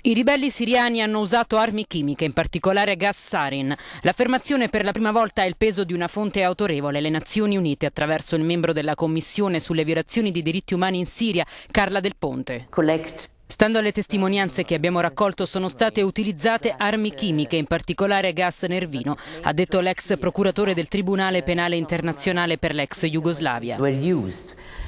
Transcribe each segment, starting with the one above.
I ribelli siriani hanno usato armi chimiche, in particolare gas sarin. L'affermazione per la prima volta è il peso di una fonte autorevole, le Nazioni Unite, attraverso il membro della Commissione sulle violazioni di diritti umani in Siria, Carla Del Ponte. Collect. Stando alle testimonianze che abbiamo raccolto sono state utilizzate armi chimiche, in particolare gas nervino, ha detto l'ex procuratore del Tribunale Penale Internazionale per l'ex Jugoslavia.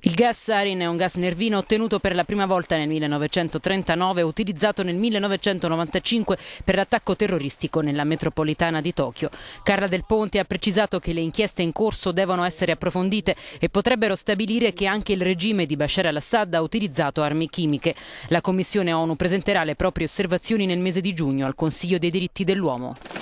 Il gas sarin è un gas nervino ottenuto per la prima volta nel 1939 e utilizzato nel 1995 per l'attacco terroristico nella metropolitana di Tokyo. Carla Del Ponte ha precisato che le inchieste in corso devono essere approfondite e potrebbero stabilire che anche il regime di Bashar al-Assad ha utilizzato armi chimiche. La Commissione ONU presenterà le proprie osservazioni nel mese di giugno al Consiglio dei diritti dell'uomo.